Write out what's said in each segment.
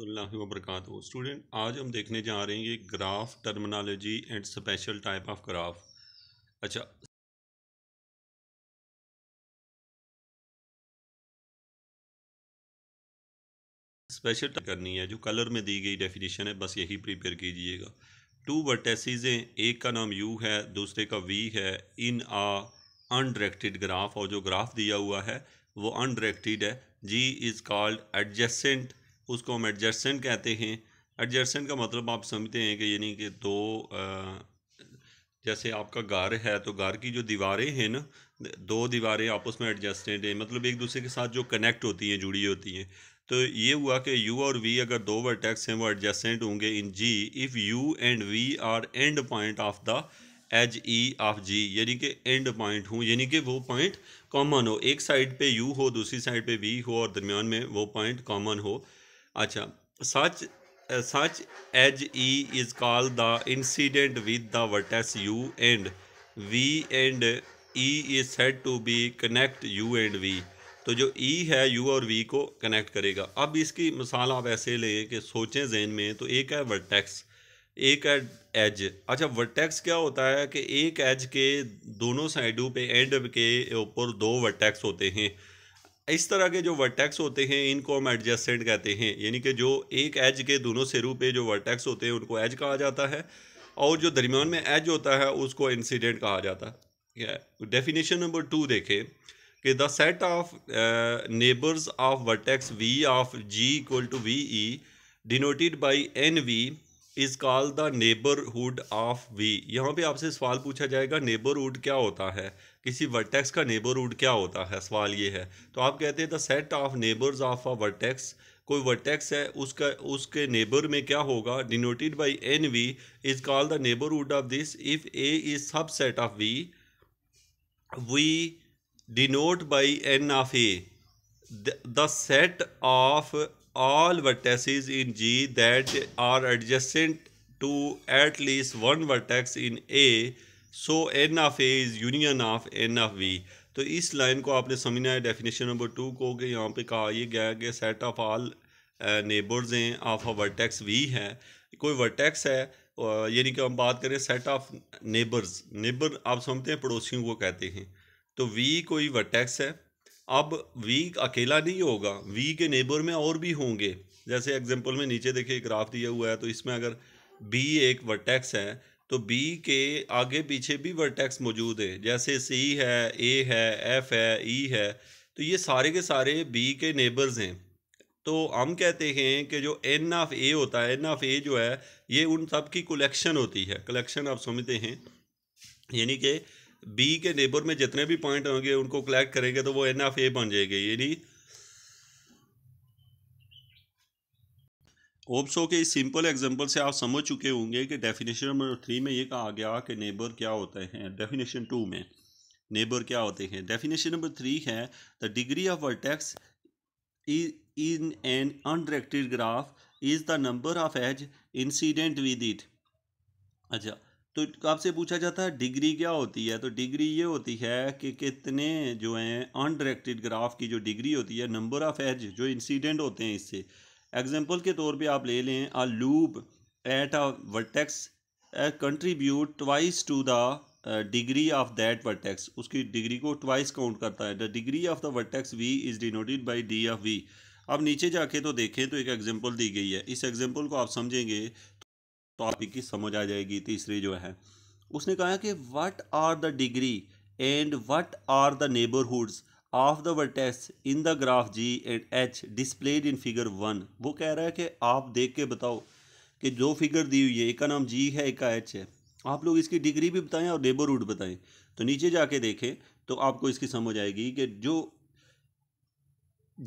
वरकू student आज हम देखने जा रहे हैं ये graph terminology and special type of graph अच्छा स्पेशल टाइप करनी है जो कलर में दी गई डेफिनेशन है बस यही प्रिपेयर कीजिएगा टू वर्टेसिस हैं एक का नाम यू है दूसरे का वी है इन आ अनडायरेक्टेड ग्राफ और जो ग्राफ दिया हुआ है वो अनडायरेक्टेड है जी इज़ कॉल्ड एडजेसेंट उसको हम एडजस्टेंट कहते हैं एडजस्टेंट का मतलब आप समझते हैं कि यानी कि दो जैसे आपका घर है तो घर की जो दीवारें हैं ना दो दीवारें आपस में एडजस्टेंट हैं मतलब एक दूसरे के साथ जो कनेक्ट होती हैं जुड़ी होती हैं तो ये हुआ कि यू और वी अगर दो वर्टेक्स हैं वो एडजस्टेंट होंगे in G if U and V are end point of the edge E of G यानी कि एंड पॉइंट हूँ यानी कि वो पॉइंट कॉमन हो एक साइड पे यू हो दूसरी साइड पे वी हो और दरमियान में वो पॉइंट कॉमन हो अच्छा such such edge E is call the incident with the the vertex U and V and E is said to be connect U and तो जो E है यू और वी को कनेक्ट करेगा अब इसकी मिसाल आप ऐसे लें कि सोचें जहन में तो एक है वर्टेक्स एक है एज अच्छा वर्टेक्स क्या होता है कि एक एज के दोनों साइडों पे एंड के ऊपर दो वर्टेक्स होते हैं इस तरह के जो वर्टेक्स होते हैं इनको हम एडजस्टेंट कहते हैं यानी कि जो एक एज के दोनों सिरों पे जो वर्टेक्स होते हैं उनको एज कहा जाता है और जो दरमियान में एज होता है उसको इंसिडेंट कहा जाता है डेफिनेशन नंबर टू देखें कि the set of neighbours of vertex V of G equal to V E denoted by N V is call the neighbourhood of V यहाँ पे आपसे सवाल पूछा जाएगा नेबरहुड क्या होता है किसी वर्टेक्स का नेबरहुड क्या होता है सवाल ये है तो आप कहते हैं the set of neighbours of a vertex कोई वर्टेक्स है उसका उसके नेबर में क्या होगा denoted by N V is call the neighbourhood of this if A is subset of V we denote by N of A the set of all vertices in G that are adjacent to at least one vertex in A so n of A is union of n of V. तो इस line को आपने समझना है definition number two को कि यहाँ पे कहा यह गया कि सेट ऑफ ऑल नेबर्स हैं ऑफ अ वर्टेक्स वी है कोई वर्टेक्स है यानी कि हम बात करें सेट ऑफ नेबर्स नेबर आप समझते हैं पड़ोसियों को कहते हैं तो वी कोई वर्टेक्स है अब वी अकेला नहीं होगा वी के नेबर में और भी होंगे जैसे एग्जांपल में नीचे देखिए ग्राफ दिया हुआ है तो इसमें अगर बी एक वर्टेक्स है तो बी के आगे पीछे भी वर्टेक्स मौजूद है जैसे सी है ए है एफ है ई e है तो ये सारे के सारे बी के नेबर्स हैं तो हम कहते हैं कि जो एन ऑफ ए होता है एन ऑफ ए जो है ये उन सब की कलेक्शन होती है कलेक्शन आप समझते हैं यानी कि बी के नेबर में जितने भी पॉइंट होंगे उनको कलेक्ट करेंगे तो वो एन एफ ए बन जाएगी यानी ओप्सो के इस सिंपल एग्जांपल से आप समझ चुके होंगे कि डेफिनेशन नंबर थ्री में ये कहा गया कि नेबर क्या होते हैं डेफिनेशन टू में नेबर क्या होते हैं डेफिनेशन नंबर थ्री है the degree of vertex in an undirected graph is the number of edge incident with it अच्छा तो आपसे पूछा जाता है डिग्री क्या होती है तो डिग्री ये होती है कि कितने जो हैं अनडायरेक्टेड ग्राफ की जो डिग्री होती है नंबर ऑफ़ एज जो इंसिडेंट होते हैं इससे एग्जाम्पल के तौर पर आप ले लें a loop at a vertex contribute twice to the degree of that vertex उसकी डिग्री को ट्वाइस काउंट करता है the degree of the vertex V is denoted by D of V अब नीचे जाके तो देखें तो एक एग्जाम्पल दी गई है इस एग्जाम्पल को आप समझेंगे टॉपिक की समझ आ जाएगी तीसरी जो है उसने कहा कि what are the degree and what are the neighbourhoods of the vertex in the graph G and H displayed in figure one वो कह रहा है कि आप देख के बताओ कि जो फिगर दी हुई है एक का नाम जी है एक का एच है आप लोग इसकी डिग्री भी बताएं और नेबरहुड बताएं तो नीचे जाके देखें तो आपको इसकी समझ आएगी कि जो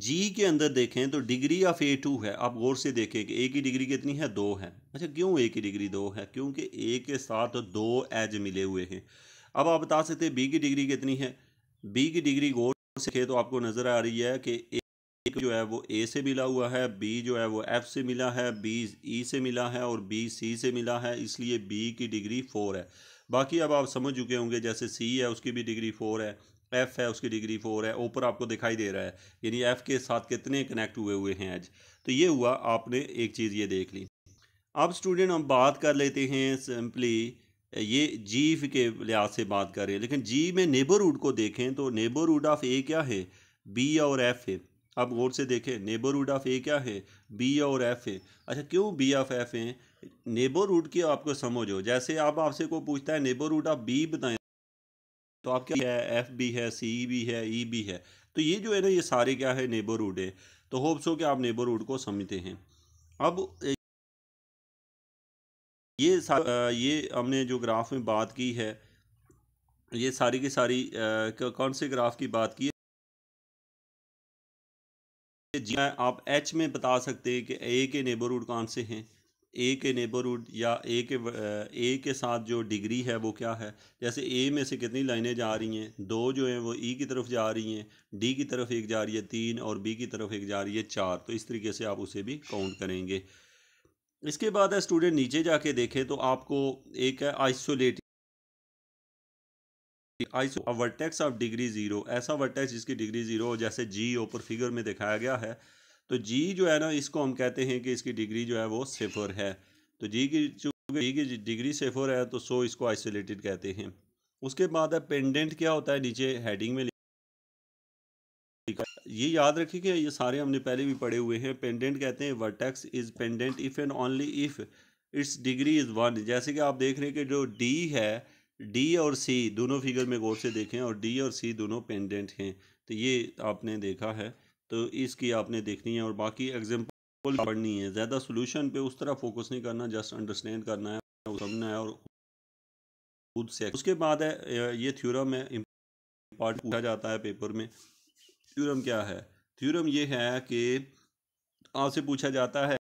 जी के अंदर देखें तो डिग्री ऑफ ए टू है आप गौर से देखें कि ए की डिग्री कितनी है दो है अच्छा क्यों ए की डिग्री दो है क्योंकि ए के साथ दो एज मिले हुए हैं अब आप बता सकते हैं बी की डिग्री कितनी है बी की डिग्री गौर से देखें तो आपको नज़र आ रही है कि ए जो है वो ए से मिला हुआ है बी जो है वो एफ से मिला है बी ई e से मिला है और बी सी से मिला है इसलिए बी की डिग्री फोर है बाकी अब आप समझ चुके होंगे जैसे सी है उसकी भी डिग्री फोर है एफ़ है उसकी डिग्री फोर है ऊपर आपको दिखाई दे रहा है यानी एफ़ के साथ कितने कनेक्ट हुए हुए हैं आज तो ये हुआ आपने एक चीज़ ये देख ली अब स्टूडेंट हम बात कर लेते हैं सिंपली ये जी के लिहाज से बात कर रहे हैं लेकिन जी में नेबरहुड को देखें तो नेबरहुड ऑफ ए क्या है बी और एफ़ है आप गौर से देखें नेबरहुड ऑफ ए क्या है बी और एफ़ है अच्छा क्यों बी ऑफ एफ़ है नेबरहुड की आपको समझो जैसे आप आपसे को पूछता है नेबरहुड ऑफ बी बताएं तो क्या है एफ भी है सी भी e है ई e भी है तो ये जो है ना ये सारे क्या है नेबरहुड है तो होप्स हो कि आप नेबरहुड को समझते हैं अब ये ये हमने जो ग्राफ में बात की है ये सारी की सारी आ, कौन से ग्राफ की बात की है जी हाँ, आप एच में बता सकते हैं कि ए के नेबरहुड कौन से हैं ए के नेबरहुड या ए के ए के साथ जो डिग्री है वो क्या है जैसे ए में से कितनी लाइनें जा रही हैं दो जो हैं वो ई e की तरफ जा रही हैं डी की तरफ एक जा रही है तीन और बी की तरफ एक जा रही है चार तो इस तरीके से आप उसे भी काउंट करेंगे इसके बाद है स्टूडेंट नीचे जाके देखें तो आपको एक है isolate iso vertex of degree zero ऐसा वर्टेक्स जिसकी डिग्री ज़ीरो जैसे जी ओपर फिगर में दिखाया गया है तो जी जो है ना इसको हम कहते हैं कि इसकी डिग्री जो है वो सिफर है तो जी की चूँकि जी की डिग्री सिफर है तो सो इसको आइसोलेटेड कहते हैं उसके बाद है पेंडेंट क्या होता है नीचे हेडिंग में ये याद रखिए कि ये सारे हमने पहले भी पढ़े हुए हैं पेंडेंट कहते हैं vertex is pendant if and only if it's degree is one जैसे कि आप देख रहे हैं कि जो डी है डी और सी दोनों फिगर में गौर से देखें और डी और सी दोनों पेंडेंट हैं तो ये आपने देखा है तो इसकी आपने देखनी है और बाकी एग्जाम्पल पढ़नी है ज़्यादा सोल्यूशन पे उस तरह फोकस नहीं करना जस्ट अंडरस्टैंड करना है समझना है और खुद से उसके बाद है ये थ्योरम है इम्पॉर्टेंट पूछा जाता है पेपर में थ्योरम क्या है थ्योरम ये है कि आपसे पूछा जाता है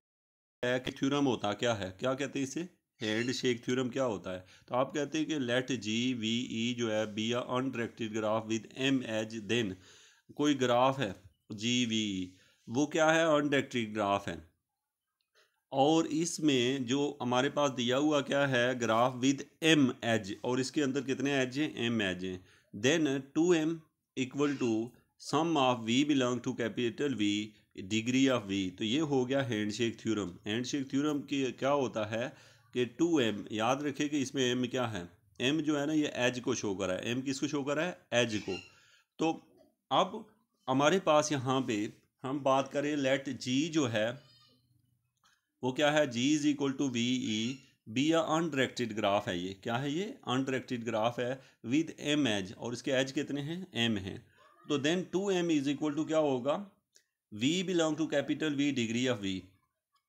कि थ्योरम होता क्या है क्या कहते हैं इसे हैंड शेक थ्योरम क्या होता है तो आप कहते हैं कि लेट जी वी ई जो है B undirected graph with M edge then कोई ग्राफ है जी वी वो क्या है अनडेक्ट्री ग्राफ है और इसमें जो हमारे पास दिया हुआ क्या है ग्राफ विद एम एज और इसके अंदर कितने एज हैं एम एज हैं then two M equal to sum of V belong to capital V degree of V तो ये हो गया हैंडशेक थ्योरम हैंडशेक थ्योरम की क्या होता है कि टू एम याद रखें कि इसमें एम क्या है एम जो है ना ये एज को शो करा है एम किसको शो करा है एज को तो अब हमारे पास यहाँ पे हम बात करें लेट जी जो है वो क्या है G is equal to V E B या अनडायरेक्टेड ग्राफ है ये क्या है ये अनडायरेक्टेड ग्राफ है विद एम एज और इसके एज कितने हैं एम हैं तो then two M is equal to क्या होगा V belong to capital V degree of V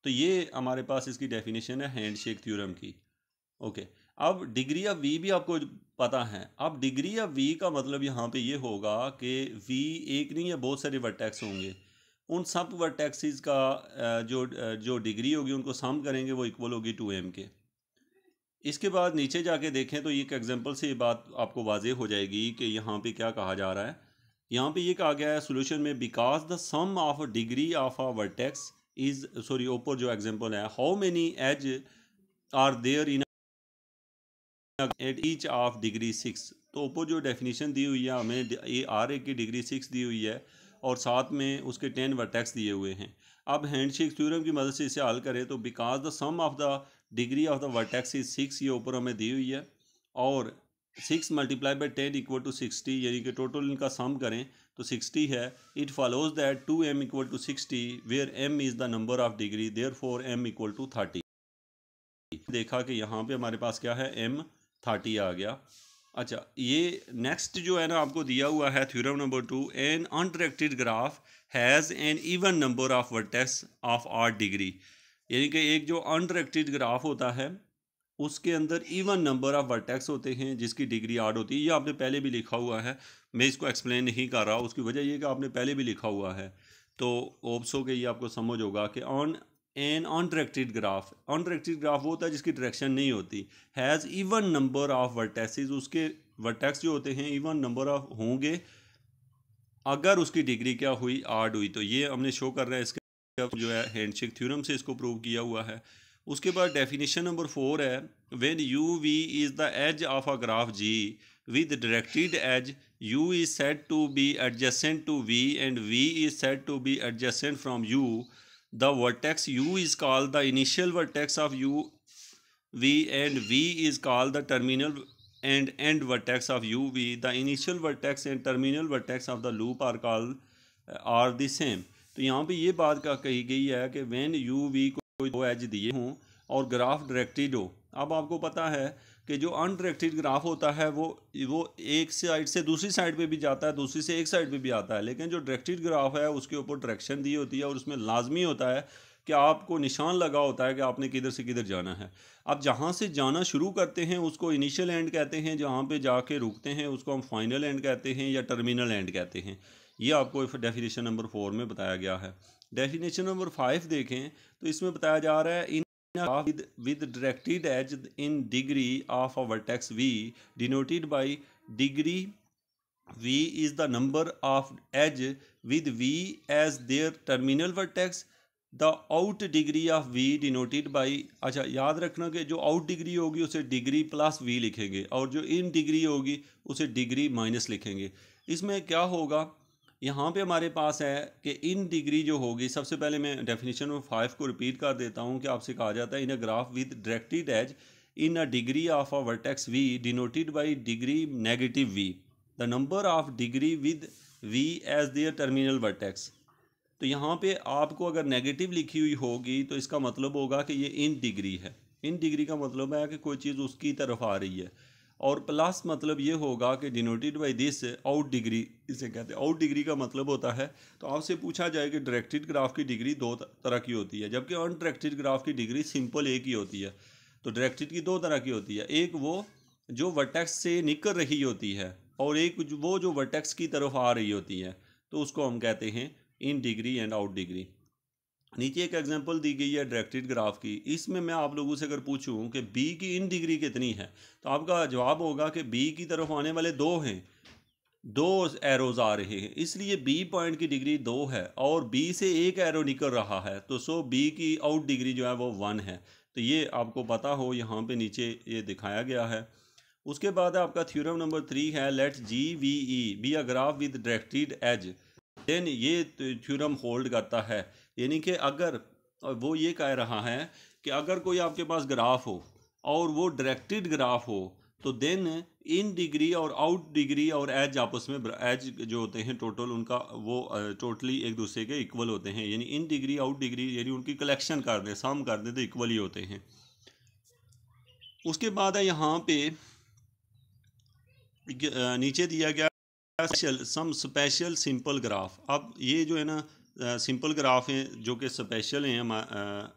तो ये हमारे पास इसकी डेफिनेशन है हैंड शेक थ्योरम की ओके okay. अब डिग्री ऑफ वी भी आपको पता है अब डिग्री ऑफ वी का मतलब यहाँ पे ये होगा कि वी एक नहीं है बहुत सारे वर्टैक्स होंगे उन सब वर्टैक्सीज़ का जो जो डिग्री होगी उनको सम करेंगे वो इक्वल होगी टू एम के इसके बाद नीचे जाके देखें तो एक एग्जांपल से ये बात आपको वाजे हो जाएगी कि यहाँ पे क्या कहा जा रहा है यहाँ पे ये कहा गया है सोल्यूशन में because the sum of degree of a vertex is sorry ऊपर जो एग्जाम्पल है how many edge are there in eight each of degree six तो ओप्पो जो डेफिनेशन दी हुई है हमें ये आर ए की डिग्री सिक्स दी हुई है और साथ में उसके टेन वर्टेक्स दिए हुए हैं अब शेक थ्यूरम की मदद से इसे हल करें तो because the sum of the degree of the vertex is six ये ऊपर हमें दी हुई है और six multiply by ten equal to sixty यानी कि टोटल इनका सम करें तो सिक्सटी है it follows that two M equal to sixty where m is the number of degree therefore m equal to thirty देखा कि यहाँ पे हमारे पास क्या है एम थर्टी आ गया अच्छा ये नेक्स्ट जो है ना आपको दिया हुआ है theorem number two an undirected graph has an even number of vertex of odd degree यानी कि एक जो अनडायरेक्टेड ग्राफ होता है उसके अंदर इवन नंबर ऑफ वर्टेक्स होते हैं जिसकी डिग्री आर्ड होती है ये आपने पहले भी लिखा हुआ है मैं इसको एक्सप्लेन नहीं कर रहा उसकी वजह यह कि आपने पहले भी लिखा हुआ है तो ओप्सो के ये आपको समझ होगा कि on an undirected graph undirected graph वो होता है जिसकी डायरेक्शन नहीं होती has even number of vertexes उसके वर्टेक्स जो होते हैं इवन नंबर ऑफ होंगे अगर उसकी डिग्री क्या हुई आर्ड हुई तो ये हमने शो कर रहा है इसका जो है हैंडशेक थ्योरम से इसको प्रूव किया हुआ है उसके बाद डेफिनेशन नंबर फोर है when u v is the edge of a graph G with directed edge u is said to be adjacent to v and v is said to be adjacent from u the vertex u is called the initial vertex of u v and v is called the terminal and end vertex of u v the initial vertex and terminal vertex of the loop are called are the same तो यहाँ पे ये बात का कही गई है कि वैन यू वी को दो एज दिए हों और ग्राफ डायरेक्टेड हो अब आपको पता है कि जो अनडिरेक्टेड ग्राफ होता है वो वो एक साइड से दूसरी साइड पे भी जाता है दूसरी से एक साइड पे भी आता है लेकिन जो डायरेक्टेड ग्राफ है उसके ऊपर डायरेक्शन दी होती है और उसमें लाजमी होता है कि आपको निशान लगा होता है कि आपने किधर से किधर जाना है आप जहाँ से जाना शुरू करते हैं उसको इनिशियल एंड कहते हैं जहाँ जा जाके रुकते हैं उसको हम फाइनल एंड कहते हैं या टर्मिनल एंड कहते हैं ये आपको डेफिनेशन नंबर फोर में बताया गया है डेफिनेशन नंबर फाइव देखें तो इसमें बताया जा रहा है in with, with directed edge in degree of a vertex V denoted by degree V is the number of edge with V as their terminal vertex the out degree of v denoted by अच्छा याद रखना कि जो out degree होगी उसे degree plus we लिखेंगे और जो इन डिग्री होगी उसे डिग्री माइनस लिखेंगे इसमें क्या होगा यहाँ पे हमारे पास है कि इन डिग्री जो होगी सबसे पहले मैं डेफिनेशन में फाइव को रिपीट कर देता हूँ कि आपसे कहा जाता है in a graph with directed edge in a degree of a vertex v denoted by degree negative v the number of degree with v edge their terminal vertex तो यहाँ पे आपको अगर नेगेटिव लिखी हुई होगी तो इसका मतलब होगा कि ये इन डिग्री है इन डिग्री का मतलब है कि कोई चीज़ उसकी तरफ आ रही है और प्लस मतलब ये होगा कि denoted by this out degree इसे कहते हैं आउट डिग्री का मतलब होता है तो आपसे पूछा जाए कि डायरेक्टेड ग्राफ की डिग्री दो तरह की होती है जबकि अनडायरेक्टेड ग्राफ की डिग्री सिंपल एक ही होती है तो डायरेक्टेड की दो तरह की होती है एक वो जो वर्टेक्स से निकल रही होती है और एक वो जो वर्टेक्स की तरफ आ रही होती है तो उसको हम कहते हैं in degree and out degree नीचे एक एग्जांपल दी गई है डायरेक्टेड ग्राफ की इसमें मैं आप लोगों से अगर पूछूं कि बी की इन डिग्री कितनी है तो आपका जवाब होगा कि बी की तरफ आने वाले दो हैं दो एरोज़ आ रहे हैं इसलिए बी पॉइंट की डिग्री दो है और बी से एक एरो निकल रहा है तो सो बी की आउट डिग्री जो है वो वन है तो ये आपको पता हो यहाँ पे नीचे ये दिखाया गया है उसके बाद आपका थ्योरम नंबर थ्री है let G V E be a graph with directed edge then ये थ्योरम होल्ड करता है यानी कि अगर वो ये कह रहा है कि अगर कोई आपके पास ग्राफ हो और वो डायरेक्टेड ग्राफ हो तो देन इन डिग्री और आउट डिग्री और एज आपस में एज जो होते हैं टोटल उनका वो टोटली एक दूसरे के इक्वल होते हैं यानी इन डिग्री आउट डिग्री यानी उनकी कलेक्शन कर दें सम कर दें तो इक्वल ही होते हैं उसके बाद है यहाँ पे नीचे दिया गया special some special simple graph अब ये जो है ना सिंपल ग्राफ हैं जो कि स्पेशल हैं